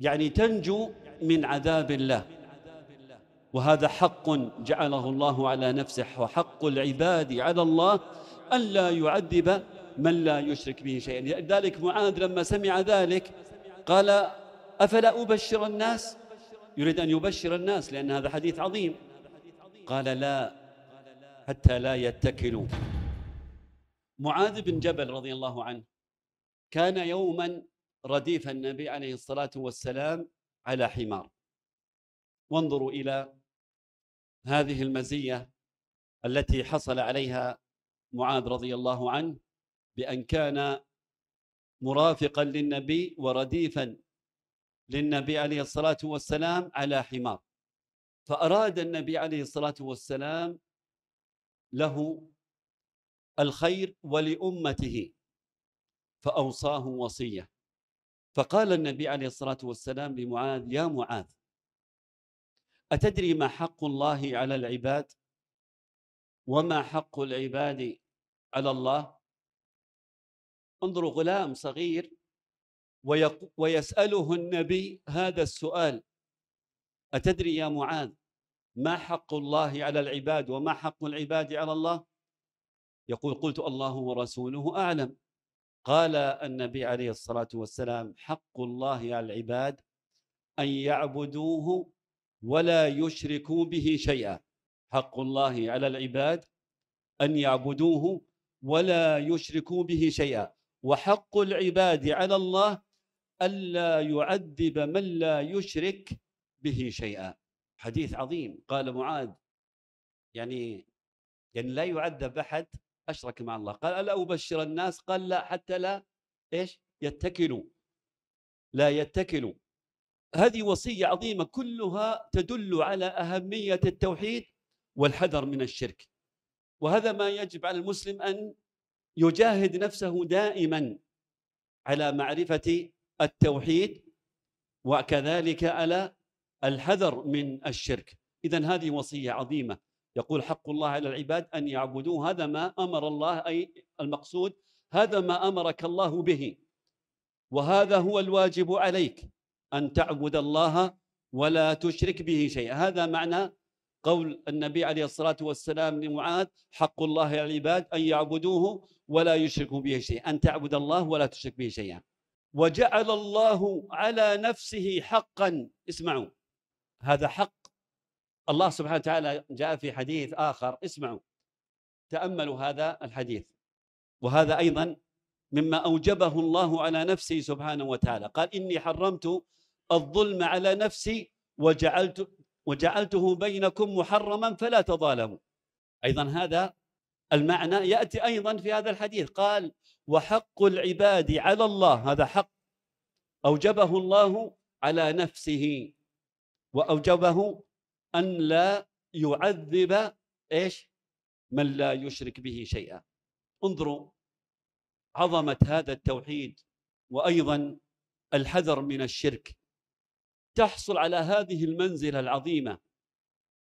يعني تنجو من عذاب الله وهذا حق جعله الله على نفسه وحق العباد على الله ألا يعذب من لا يشرك به شيئا لذلك معاذ لما سمع ذلك قال أفلا أبشر الناس يريد أن يبشر الناس لأن هذا حديث عظيم قال لا حتى لا يتكلوا معاذ بن جبل رضي الله عنه كان يوما رديف النبي عليه الصلاة والسلام على حمار وانظروا إلى هذه المزية التي حصل عليها معاذ رضي الله عنه بأن كان مرافقا للنبي ورديفا للنبي عليه الصلاة والسلام على حمار فأراد النبي عليه الصلاة والسلام له الخير ولأمته فأوصاه وصية فقال النبي عليه الصلاة والسلام لمعاذ يا معاذ أتدري ما حق الله على العباد وما حق العباد على الله انظروا غلام صغير ويسأله النبي هذا السؤال أتدري يا معاذ ما حق الله على العباد وما حق العباد على الله يقول قلت الله ورسوله أعلم قال النبي عليه الصلاة والسلام حق الله على العباد أن يعبدوه ولا يشركوا به شيئا حق الله على العباد أن يعبدوه ولا يشركوا به شيئا وحق العباد على الله ألا يعذب من لا يشرك به شيئا حديث عظيم قال معاذ يعني يعني لا يعذب أحد أشرك مع الله قال ألا أبشر الناس قال لا حتى لا إيش يتكلوا لا يتكلوا هذه وصية عظيمة كلها تدل على أهمية التوحيد والحذر من الشرك وهذا ما يجب على المسلم أن يجاهد نفسه دائما على معرفة التوحيد وكذلك على الحذر من الشرك إذا هذه وصية عظيمة يقول حق الله على العباد أن يعبدوه هذا ما أمر الله أي المقصود هذا ما أمرك الله به وهذا هو الواجب عليك أن تعبد الله ولا تشرك به شيئا هذا معنى قول النبي عليه الصلاة والسلام لمعاذ حق الله على العباد أن يعبدوه ولا يشركوا به شيئا أن تعبد الله ولا تشرك به شيئا وجعل الله على نفسه حقا اسمعوا هذا حق الله سبحانه وتعالى جاء في حديث آخر اسمعوا تأملوا هذا الحديث وهذا أيضا مما أوجبه الله على نفسه سبحانه وتعالى قال إني حرمت الظلم على نفسي وجعلت وجعلته بينكم محرما فلا تظالموا أيضا هذا المعنى يأتي أيضا في هذا الحديث قال وحق العباد على الله هذا حق أوجبه الله على نفسه وأوجبه أن لا يعذب إيش من لا يشرك به شيئا انظروا عظمة هذا التوحيد وأيضا الحذر من الشرك تحصل على هذه المنزلة العظيمة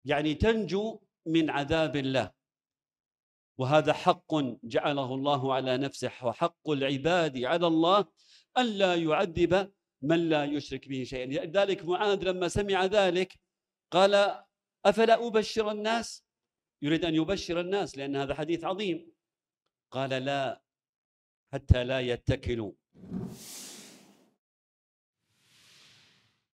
يعني تنجو من عذاب الله وهذا حق جعله الله على نفسه وحق العباد على الله ألا يعذب من لا يشرك به شيئا لذلك معاذ لما سمع ذلك قال افلا ابشر الناس يريد ان يبشر الناس لان هذا حديث عظيم قال لا حتى لا يتكلوا